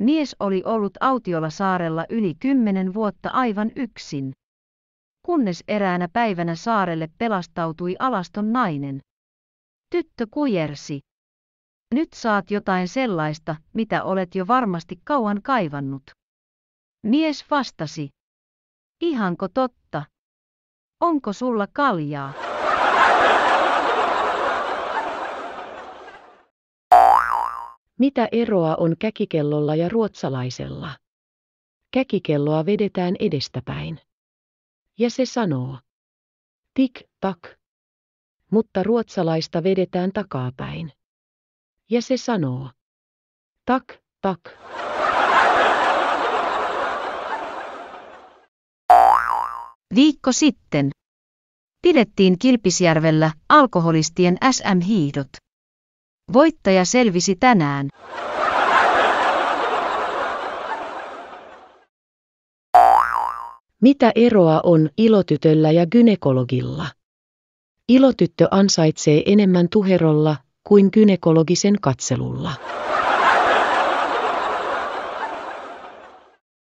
Mies oli ollut autiolla saarella yli kymmenen vuotta aivan yksin. Kunnes eräänä päivänä saarelle pelastautui alaston nainen. Tyttö kujersi. Nyt saat jotain sellaista, mitä olet jo varmasti kauan kaivannut. Mies vastasi. Ihanko totta? Onko sulla kaljaa? Mitä eroa on käkikellolla ja ruotsalaisella? Käkikelloa vedetään edestäpäin. Ja se sanoo. Tik, tak. Mutta ruotsalaista vedetään takapäin. Ja se sanoo. Tak, tak. Viikko sitten. Pidettiin Kilpisjärvellä alkoholistien SM-hiihdot. Voittaja selvisi tänään. Mitä eroa on ilotytöllä ja gynekologilla? Ilotyttö ansaitsee enemmän tuherolla kuin gynekologisen katselulla.